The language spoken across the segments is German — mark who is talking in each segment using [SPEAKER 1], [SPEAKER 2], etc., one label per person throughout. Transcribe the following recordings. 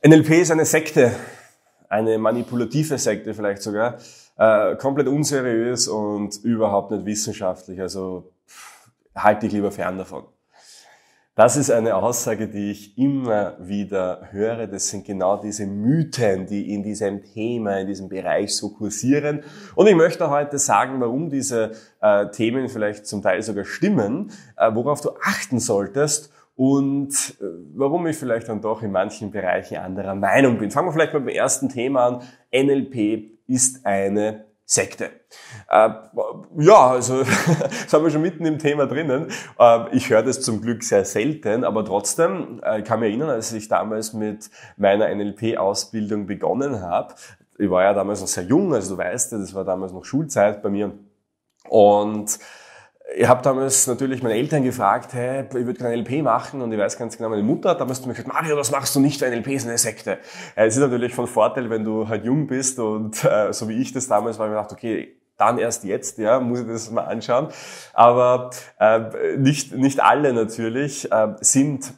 [SPEAKER 1] NLP ist eine Sekte, eine manipulative Sekte vielleicht sogar, äh, komplett unseriös und überhaupt nicht wissenschaftlich. Also pff, halt dich lieber fern davon. Das ist eine Aussage, die ich immer wieder höre. Das sind genau diese Mythen, die in diesem Thema, in diesem Bereich so kursieren. Und ich möchte heute sagen, warum diese äh, Themen vielleicht zum Teil sogar stimmen, äh, worauf du achten solltest und äh, warum ich vielleicht dann doch in manchen Bereichen anderer Meinung bin. Fangen wir vielleicht mal beim ersten Thema an. NLP ist eine Sekte. Äh, ja, also sind wir schon mitten im Thema drinnen. Äh, ich höre das zum Glück sehr selten, aber trotzdem äh, kann mich erinnern, als ich damals mit meiner NLP-Ausbildung begonnen habe. Ich war ja damals noch sehr jung, also du weißt, das war damals noch Schulzeit bei mir. Und ich habe damals natürlich meine Eltern gefragt, hey, ich würde gerne LP machen und ich weiß ganz genau, meine Mutter hat damals zu mir gesagt, Mario, was machst du nicht, weil LP ist eine Sekte. Äh, es ist natürlich von Vorteil, wenn du halt jung bist und äh, so wie ich das damals war, ich mir gedacht, okay, dann erst jetzt, ja, muss ich das mal anschauen. Aber äh, nicht, nicht alle natürlich äh, sind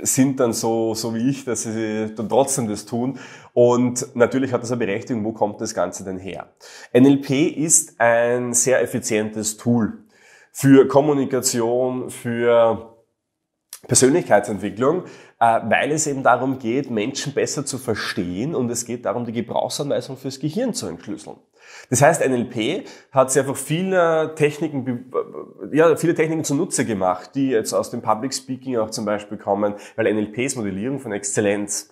[SPEAKER 1] sind dann so, so wie ich, dass sie dann trotzdem das tun. Und natürlich hat das eine Berechtigung, wo kommt das Ganze denn her? NLP ist ein sehr effizientes Tool für Kommunikation, für Persönlichkeitsentwicklung, äh, weil es eben darum geht, Menschen besser zu verstehen und es geht darum, die Gebrauchsanweisung fürs Gehirn zu entschlüsseln. Das heißt, NLP hat sehr einfach viele Techniken, äh, ja, viele Techniken zunutze gemacht, die jetzt aus dem Public Speaking auch zum Beispiel kommen, weil NLP ist Modellierung von Exzellenz.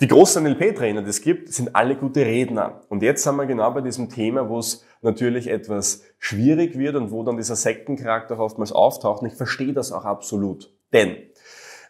[SPEAKER 1] Die großen NLP-Trainer, die es gibt, sind alle gute Redner. Und jetzt sind wir genau bei diesem Thema, wo es natürlich etwas schwierig wird und wo dann dieser Sektencharakter oftmals auftaucht. Und ich verstehe das auch absolut. Denn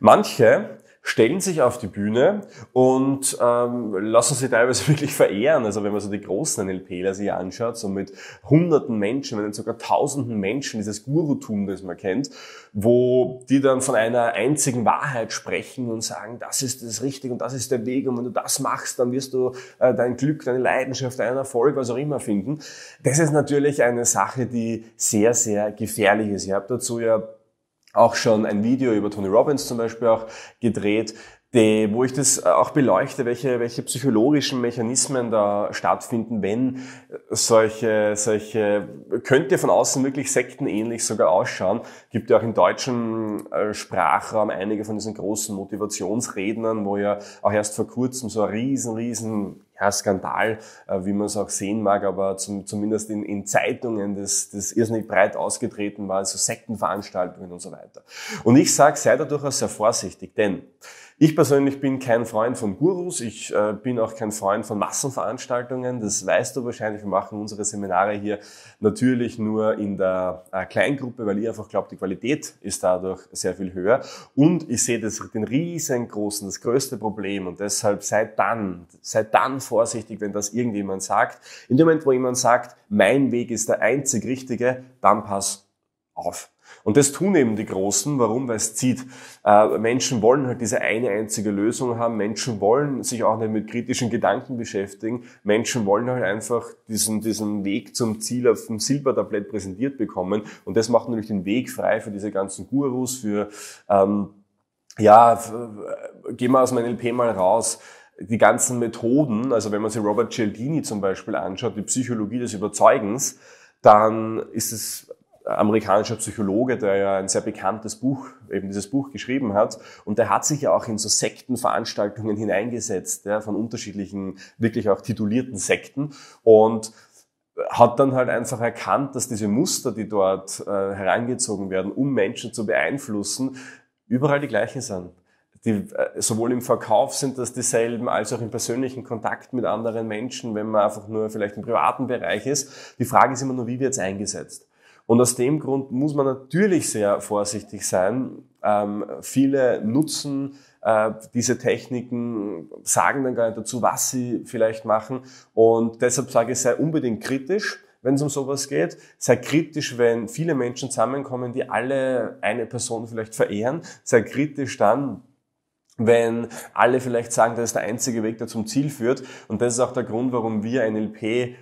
[SPEAKER 1] manche stellen sich auf die Bühne und ähm, lassen sich teilweise wirklich verehren. Also wenn man so die großen NLPler sich anschaut, so mit hunderten Menschen, wenn nicht sogar tausenden Menschen, dieses Gurutum, das man kennt, wo die dann von einer einzigen Wahrheit sprechen und sagen, das ist das Richtige und das ist der Weg und wenn du das machst, dann wirst du äh, dein Glück, deine Leidenschaft, deinen Erfolg, was auch immer finden. Das ist natürlich eine Sache, die sehr, sehr gefährlich ist. Ihr habt dazu ja auch schon ein Video über Tony Robbins zum Beispiel auch gedreht, die, wo ich das auch beleuchte, welche, welche psychologischen Mechanismen da stattfinden, wenn solche, solche, könnte von außen wirklich sektenähnlich sogar ausschauen. Gibt ja auch im deutschen äh, Sprachraum einige von diesen großen Motivationsrednern, wo ja auch erst vor kurzem so ein riesen, riesen ja, Skandal, äh, wie man es auch sehen mag, aber zum, zumindest in, in Zeitungen, das, das irrsinnig breit ausgetreten war, also Sektenveranstaltungen und so weiter. Und ich sage, sei da durchaus sehr vorsichtig, denn ich persönlich bin kein Freund von Gurus, ich äh, bin auch kein Freund von Massenveranstaltungen. Das weißt du wahrscheinlich, wir machen unsere Seminare hier natürlich nur in der äh, Kleingruppe, weil ich einfach glaube, die Qualität ist dadurch sehr viel höher. Und ich sehe das den riesengroßen, das größte Problem und deshalb seid dann, seid dann vorsichtig, wenn das irgendjemand sagt. In dem Moment, wo jemand sagt, mein Weg ist der einzig richtige, dann pass auf. Und das tun eben die Großen. Warum? Weil es zieht. Äh, Menschen wollen halt diese eine einzige Lösung haben. Menschen wollen sich auch nicht mit kritischen Gedanken beschäftigen. Menschen wollen halt einfach diesen, diesen Weg zum Ziel auf dem Silbertablett präsentiert bekommen. Und das macht natürlich den Weg frei für diese ganzen Gurus, für, ähm, ja, äh, gehen wir aus meinem LP mal raus die ganzen Methoden, also wenn man sich Robert Cialdini zum Beispiel anschaut, die Psychologie des Überzeugens, dann ist es amerikanischer Psychologe, der ja ein sehr bekanntes Buch, eben dieses Buch geschrieben hat. Und der hat sich ja auch in so Sektenveranstaltungen hineingesetzt, ja, von unterschiedlichen, wirklich auch titulierten Sekten. Und hat dann halt einfach erkannt, dass diese Muster, die dort äh, herangezogen werden, um Menschen zu beeinflussen, überall die gleichen sind. Die, äh, sowohl im Verkauf sind das dieselben, als auch im persönlichen Kontakt mit anderen Menschen, wenn man einfach nur vielleicht im privaten Bereich ist. Die Frage ist immer nur, wie wird es eingesetzt? Und aus dem Grund muss man natürlich sehr vorsichtig sein. Ähm, viele nutzen äh, diese Techniken, sagen dann gar nicht dazu, was sie vielleicht machen. Und deshalb sage ich, sei unbedingt kritisch wenn es um sowas geht. Sei kritisch, wenn viele Menschen zusammenkommen, die alle eine Person vielleicht verehren. Sei kritisch dann, wenn alle vielleicht sagen, das ist der einzige Weg, der zum Ziel führt. Und das ist auch der Grund, warum wir NLP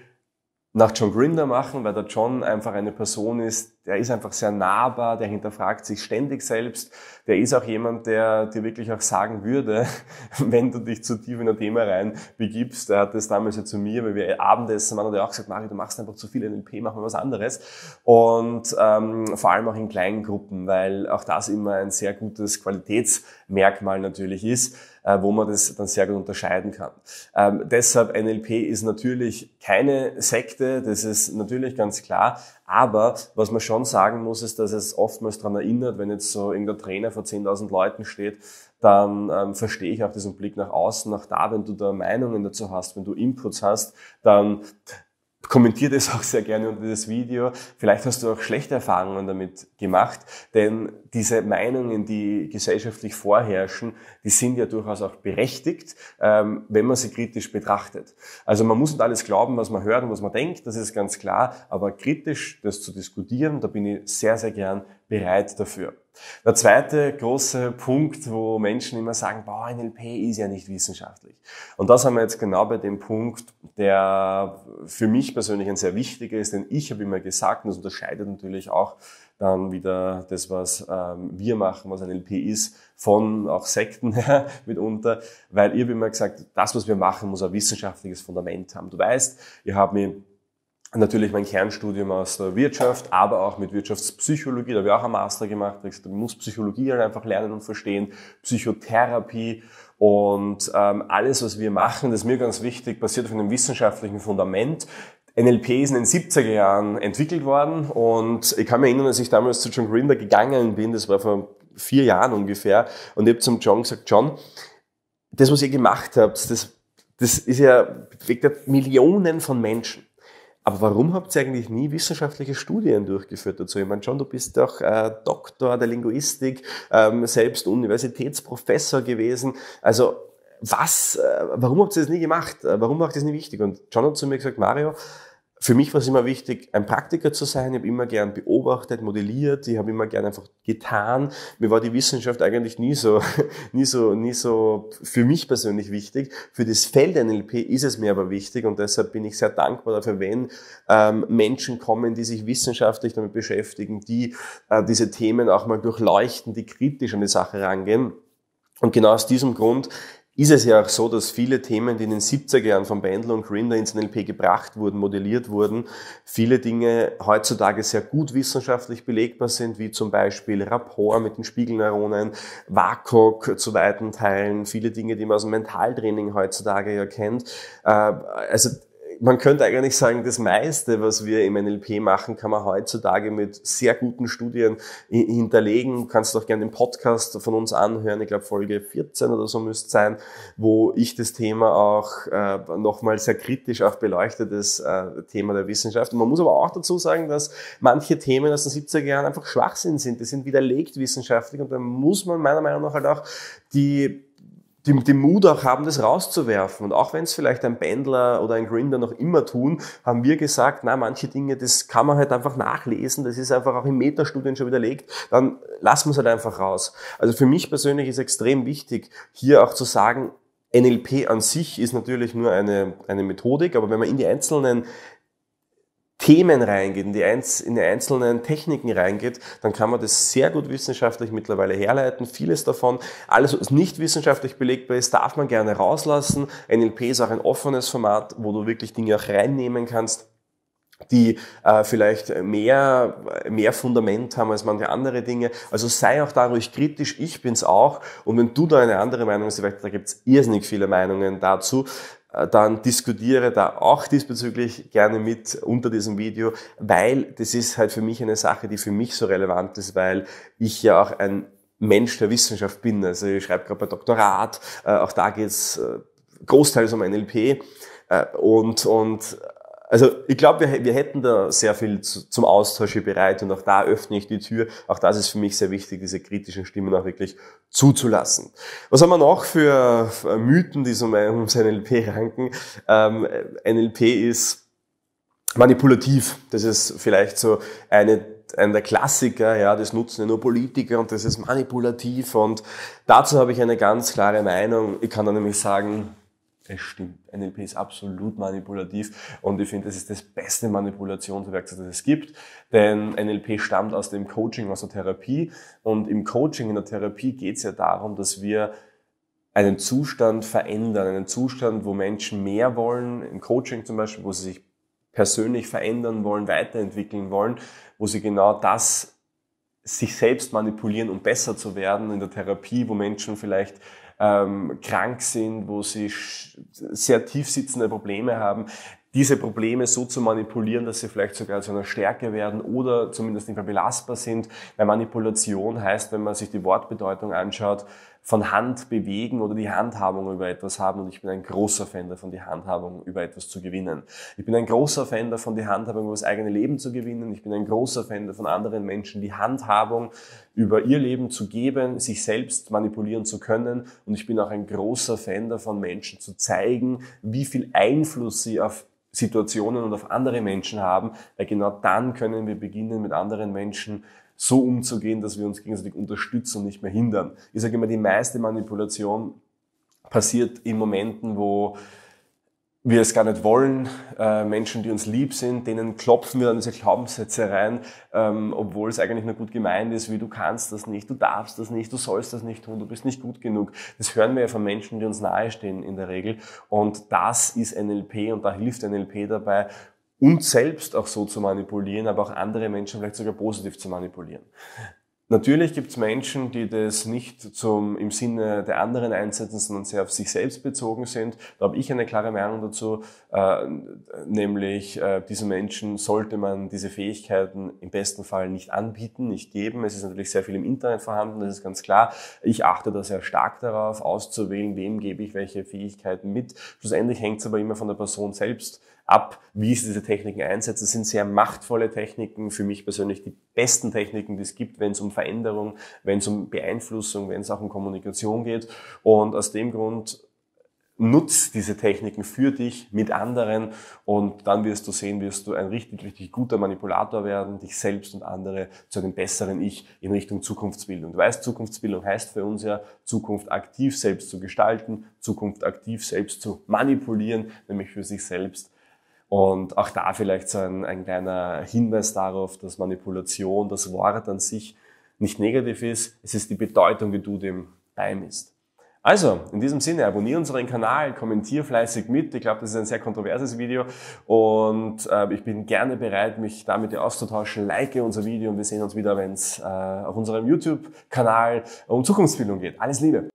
[SPEAKER 1] nach John Grinder machen, weil der John einfach eine Person ist, der ist einfach sehr nahbar, der hinterfragt sich ständig selbst, der ist auch jemand, der dir wirklich auch sagen würde, wenn du dich zu tief in ein Thema rein begibst. Er hat das damals ja zu mir, weil wir Abendessen waren, hat er auch gesagt, Mario, du machst einfach zu viel NLP, mach mal was anderes. Und ähm, vor allem auch in kleinen Gruppen, weil auch das immer ein sehr gutes Qualitätsmerkmal natürlich ist äh, wo man das dann sehr gut unterscheiden kann. Ähm, deshalb NLP ist natürlich keine Sekte, das ist natürlich ganz klar, aber was man schon sagen muss, ist, dass es oftmals daran erinnert, wenn jetzt so irgendein Trainer vor 10.000 Leuten steht, dann ähm, verstehe ich auch diesen Blick nach außen, nach da, wenn du da Meinungen dazu hast, wenn du Inputs hast, dann kommentiere das auch sehr gerne unter das Video. Vielleicht hast du auch schlechte Erfahrungen damit gemacht, denn diese Meinungen, die gesellschaftlich vorherrschen, die sind ja durchaus auch berechtigt, ähm, wenn man sie kritisch betrachtet. Also man muss nicht alles glauben, was man hört und was man denkt, das ist ganz klar, aber kritisch das zu diskutieren, da bin ich sehr, sehr gern bereit dafür. Der zweite große Punkt, wo Menschen immer sagen, boah, NLP ist ja nicht wissenschaftlich. Und das haben wir jetzt genau bei dem Punkt, der für mich persönlich ein sehr wichtiger ist, denn ich habe immer gesagt, und das unterscheidet natürlich auch dann wieder das, was ähm, wir machen, was NLP ist, von auch Sekten mitunter, weil ich habe immer gesagt, das, was wir machen, muss ein wissenschaftliches Fundament haben. Du weißt, ich habe mir natürlich mein Kernstudium aus der Wirtschaft, aber auch mit Wirtschaftspsychologie. Da habe ich auch einen Master gemacht. Du musst Psychologie halt einfach lernen und verstehen, Psychotherapie und ähm, alles, was wir machen, das ist mir ganz wichtig, basiert auf einem wissenschaftlichen Fundament. NLP ist in den 70er Jahren entwickelt worden und ich kann mich erinnern, als ich damals zu John Grinder gegangen bin, das war vor vier Jahren ungefähr, und ich habe zum John gesagt, John, das, was ihr gemacht habt, das, das ist ja, bewegt ja Millionen von Menschen. Aber warum habt ihr eigentlich nie wissenschaftliche Studien durchgeführt dazu? Ich meine, John, du bist doch äh, Doktor der Linguistik, ähm, selbst Universitätsprofessor gewesen. Also was, äh, warum habt ihr das nie gemacht? Äh, warum macht das nie wichtig? Und John hat zu mir gesagt, Mario, für mich war es immer wichtig, ein Praktiker zu sein. Ich habe immer gern beobachtet, modelliert, ich habe immer gern einfach getan. Mir war die Wissenschaft eigentlich nie so, nie so, nie so für mich persönlich wichtig. Für das Feld NLP ist es mir aber wichtig und deshalb bin ich sehr dankbar dafür, wenn ähm, Menschen kommen, die sich wissenschaftlich damit beschäftigen, die äh, diese Themen auch mal durchleuchten, die kritisch an die Sache rangehen. Und genau aus diesem Grund ist es ja auch so, dass viele Themen, die in den 70er Jahren von Bandler und Grinder ins NLP gebracht wurden, modelliert wurden, viele Dinge heutzutage sehr gut wissenschaftlich belegbar sind, wie zum Beispiel Rapport mit den Spiegelneuronen, WAKOK zu weiten Teilen, viele Dinge, die man aus dem Mentaltraining heutzutage ja kennt. Äh, also man könnte eigentlich sagen, das meiste, was wir im NLP machen, kann man heutzutage mit sehr guten Studien hinterlegen. Du kannst doch gerne den Podcast von uns anhören, ich glaube Folge 14 oder so müsste sein, wo ich das Thema auch äh, nochmal sehr kritisch auch beleuchtet, das äh, Thema der Wissenschaft. Und man muss aber auch dazu sagen, dass manche Themen aus den 70er Jahren einfach Schwachsinn sind. Die sind widerlegt wissenschaftlich und da muss man meiner Meinung nach halt auch die den, den Mut auch haben, das rauszuwerfen. Und auch wenn es vielleicht ein Pendler oder ein Grinder noch immer tun, haben wir gesagt, na, manche Dinge, das kann man halt einfach nachlesen, das ist einfach auch in Metastudien schon widerlegt, dann lassen wir es halt einfach raus. Also für mich persönlich ist extrem wichtig, hier auch zu sagen, NLP an sich ist natürlich nur eine, eine Methodik, aber wenn man in die einzelnen Themen reingeht, in die, einz in die einzelnen Techniken reingeht, dann kann man das sehr gut wissenschaftlich mittlerweile herleiten. Vieles davon, alles, was nicht wissenschaftlich belegbar ist, darf man gerne rauslassen. NLP ist auch ein offenes Format, wo du wirklich Dinge auch reinnehmen kannst die äh, vielleicht mehr, mehr Fundament haben als manche andere Dinge. Also sei auch da ruhig kritisch, ich bin's auch. Und wenn du da eine andere Meinung hast, da gibt's irrsinnig viele Meinungen dazu, äh, dann diskutiere da auch diesbezüglich gerne mit unter diesem Video, weil das ist halt für mich eine Sache, die für mich so relevant ist, weil ich ja auch ein Mensch der Wissenschaft bin. Also ich schreibe gerade ein Doktorat, äh, auch da geht's äh, großteils um NLP und, und also ich glaube, wir, wir hätten da sehr viel zu, zum Austausch bereit und auch da öffne ich die Tür. Auch das ist für mich sehr wichtig, diese kritischen Stimmen auch wirklich zuzulassen. Was haben wir noch für Mythen, die so ums NLP ranken? Ähm, NLP ist manipulativ. Das ist vielleicht so eine ein der Klassiker, ja, das nutzen ja nur Politiker und das ist manipulativ und dazu habe ich eine ganz klare Meinung. Ich kann da nämlich sagen, es stimmt. NLP ist absolut manipulativ und ich finde, es ist das beste Manipulationswerkzeug, das es gibt, denn NLP stammt aus dem Coaching, aus der Therapie und im Coaching, in der Therapie geht es ja darum, dass wir einen Zustand verändern, einen Zustand, wo Menschen mehr wollen, im Coaching zum Beispiel, wo sie sich persönlich verändern wollen, weiterentwickeln wollen, wo sie genau das sich selbst manipulieren, um besser zu werden in der Therapie, wo Menschen vielleicht ähm, krank sind, wo sie sehr tief sitzende Probleme haben, diese Probleme so zu manipulieren, dass sie vielleicht sogar zu einer Stärke werden oder zumindest nicht mehr belastbar sind. Weil Manipulation heißt, wenn man sich die Wortbedeutung anschaut, von Hand bewegen oder die Handhabung über etwas haben und ich bin ein großer Fan davon, die Handhabung über etwas zu gewinnen. Ich bin ein großer Fan davon, die Handhabung über das eigene Leben zu gewinnen. Ich bin ein großer Fan davon, anderen Menschen die Handhabung über ihr Leben zu geben, sich selbst manipulieren zu können. Und ich bin auch ein großer Fan davon, Menschen zu zeigen, wie viel Einfluss sie auf Situationen und auf andere Menschen haben, weil genau dann können wir beginnen, mit anderen Menschen so umzugehen, dass wir uns gegenseitig unterstützen und nicht mehr hindern. Ich sage immer, die meiste Manipulation passiert in Momenten, wo wir es gar nicht wollen. Äh, Menschen, die uns lieb sind, denen klopfen wir dann diese Glaubenssätze rein, ähm, obwohl es eigentlich nur gut gemeint ist, wie du kannst das nicht, du darfst das nicht, du sollst das nicht tun, du bist nicht gut genug. Das hören wir ja von Menschen, die uns nahestehen in der Regel. Und das ist NLP und da hilft NLP dabei, uns selbst auch so zu manipulieren, aber auch andere Menschen vielleicht sogar positiv zu manipulieren. Natürlich gibt es Menschen, die das nicht zum, im Sinne der anderen einsetzen, sondern sehr auf sich selbst bezogen sind. Da habe ich eine klare Meinung dazu, äh, nämlich äh, diesen Menschen sollte man diese Fähigkeiten im besten Fall nicht anbieten, nicht geben. Es ist natürlich sehr viel im Internet vorhanden, das ist ganz klar. Ich achte da sehr stark darauf, auszuwählen, wem gebe ich welche Fähigkeiten mit. Schlussendlich hängt es aber immer von der Person selbst ab, wie ich diese Techniken einsetze. Das sind sehr machtvolle Techniken, für mich persönlich die besten Techniken, die es gibt, wenn es um Veränderung, wenn es um Beeinflussung, wenn es auch um Kommunikation geht. Und aus dem Grund nutz diese Techniken für dich mit anderen und dann wirst du sehen, wirst du ein richtig, richtig guter Manipulator werden, dich selbst und andere zu einem besseren Ich in Richtung Zukunftsbildung. Du weißt, Zukunftsbildung heißt für uns ja, Zukunft aktiv selbst zu gestalten, Zukunft aktiv selbst zu manipulieren, nämlich für sich selbst und auch da vielleicht so ein, ein kleiner Hinweis darauf, dass Manipulation, das Wort an sich nicht negativ ist. Es ist die Bedeutung, die du dem beimisst. Also, in diesem Sinne, abonniere unseren Kanal, kommentiere fleißig mit. Ich glaube, das ist ein sehr kontroverses Video und äh, ich bin gerne bereit, mich damit auszutauschen. Like unser Video und wir sehen uns wieder, wenn es äh, auf unserem YouTube-Kanal um Zukunftsbildung geht. Alles Liebe!